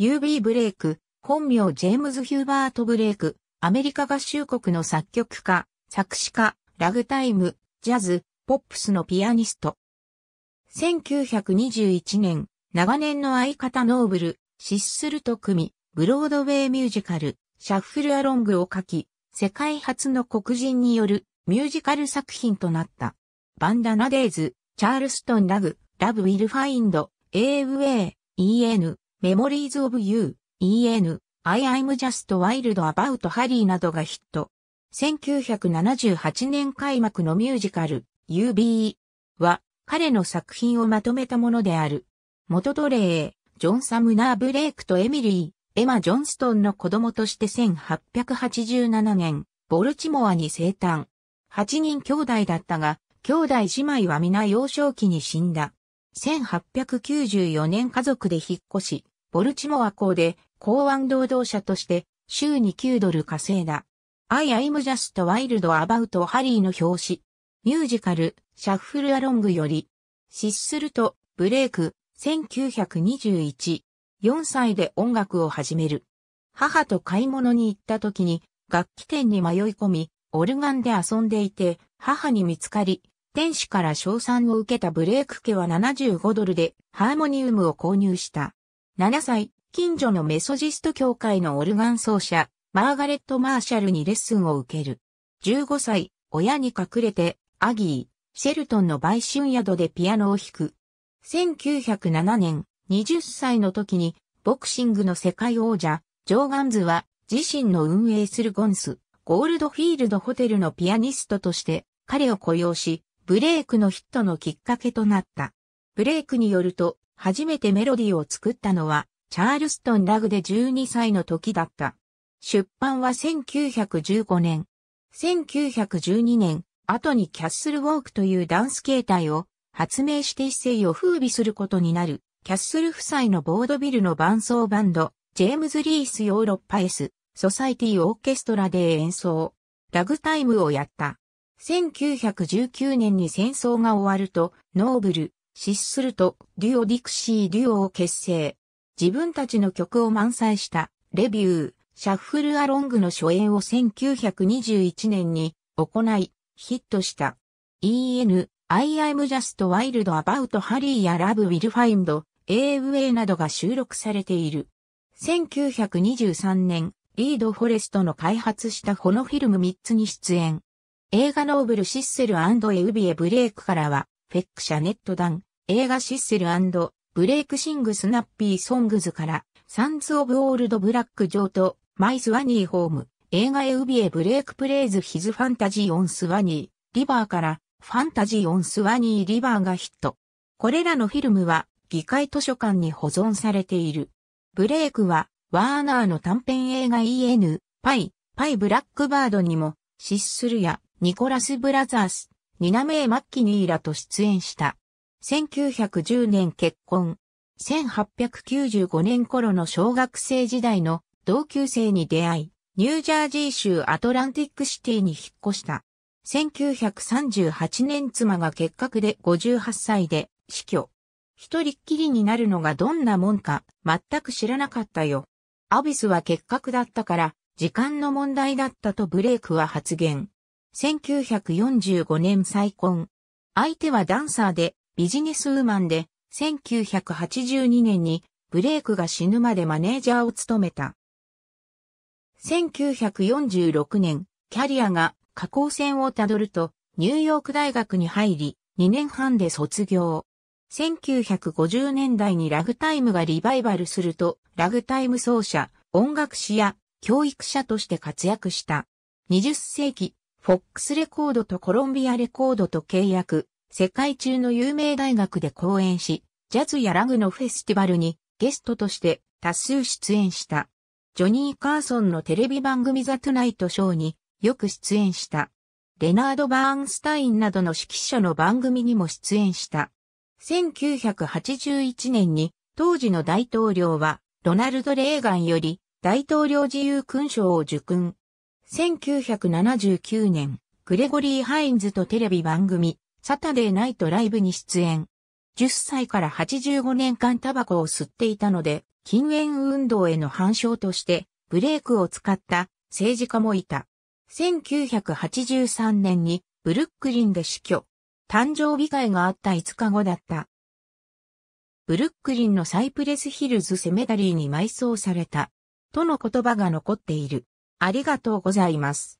UB ブレイク、本名ジェームズ・ヒューバート・ブレイク、アメリカ合衆国の作曲家、作詞家、ラグタイム、ジャズ、ポップスのピアニスト。1921年、長年の相方ノーブル、シッスルと組、ブロードウェイミュージカル、シャッフル・アロングを書き、世界初の黒人によるミュージカル作品となった。バンダナデイズ、チャールストン・ラグ、ラブ・ウィル・ファインド、エーウェイ、EN、Memories of You, EN, I am just wild about Harry などがヒット。1978年開幕のミュージカル、UBE は彼の作品をまとめたものである。元奴隷、ジョン・サムナー・ブレイクとエミリー、エマ・ジョンストンの子供として1887年、ボルチモアに生誕。8人兄弟だったが、兄弟姉妹は皆幼少期に死んだ。1894年家族で引っ越し、ボルチモア港で港湾労働者として週に9ドル稼いだ。I am just wild about ハリーの表紙。ミュージカル、シャッフルアロングより。失すると、ブレイク、1921。4歳で音楽を始める。母と買い物に行った時に、楽器店に迷い込み、オルガンで遊んでいて、母に見つかり、天使から賞賛を受けたブレイク家は75ドルでハーモニウムを購入した。7歳、近所のメソジスト教会のオルガン奏者、マーガレット・マーシャルにレッスンを受ける。15歳、親に隠れて、アギー、シェルトンの売春宿でピアノを弾く。1907年、20歳の時に、ボクシングの世界王者、ジョーガンズは、自身の運営するゴンス、ゴールドフィールドホテルのピアニストとして、彼を雇用し、ブレイクのヒットのきっかけとなった。ブレイクによると、初めてメロディーを作ったのは、チャールストンラグで12歳の時だった。出版は1915年。1912年、後にキャッスルウォークというダンス形態を発明して一世を風靡することになる、キャッスル夫妻のボードビルの伴奏バンド、ジェームズ・リース・ヨーロッパ S、ソサイティ・オーケストラで演奏、ラグタイムをやった。1919年に戦争が終わると、ノーブル、シスすると、デュオ・ディクシー・デュオを結成。自分たちの曲を満載した、レビュー、シャッフル・アロングの初演を1921年に行い、ヒットした。EN、I am just wild about Harry や Love will find, A w a などが収録されている。1923年、リード・フォレストの開発したホノフィルム3つに出演。映画ノーブルシッセルエウビエブレイクからは、フェックシャネットダン、映画シッセルブレイクシングスナッピーソングズから、サンズ・オブ・オールド・ブラック・ジョート、マイ・スワニー・ホーム、映画エウビエ・ブレイク・プレイズ・ヒズ・ファンタジー・オン・スワニー、リバーから、ファンタジー・オン・スワニー・リバーがヒット。これらのフィルムは、議会図書館に保存されている。ブレイクは、ワーナーの短編映画 EN、パイ、パイ・ブラックバードにも、シッスルや、ニコラス・ブラザース、ニナメイ・マッキニーらと出演した。1910年結婚。1895年頃の小学生時代の同級生に出会い、ニュージャージー州アトランティックシティに引っ越した。1938年妻が結核で58歳で死去。一人っきりになるのがどんなもんか全く知らなかったよ。アビスは結核だったから時間の問題だったとブレイクは発言。1945年再婚。相手はダンサーで、ビジネスウーマンで、1982年にブレイクが死ぬまでマネージャーを務めた。1946年、キャリアが下降線をたどると、ニューヨーク大学に入り、2年半で卒業。1950年代にラグタイムがリバイバルすると、ラグタイム奏者、音楽師や教育者として活躍した。20世紀、フォックスレコードとコロンビアレコードと契約、世界中の有名大学で講演し、ジャズやラグのフェスティバルにゲストとして多数出演した。ジョニー・カーソンのテレビ番組ザ・トゥナイト・ショーによく出演した。レナード・バーンスタインなどの指揮者の番組にも出演した。1981年に当時の大統領はロナルド・レーガンより大統領自由勲章を受勲。1979年、グレゴリー・ハインズとテレビ番組、サタデーナイトライブに出演。10歳から85年間タバコを吸っていたので、禁煙運動への反証として、ブレークを使った政治家もいた。1983年にブルックリンで死去。誕生日会があった5日後だった。ブルックリンのサイプレスヒルズセメダリーに埋葬された。との言葉が残っている。ありがとうございます。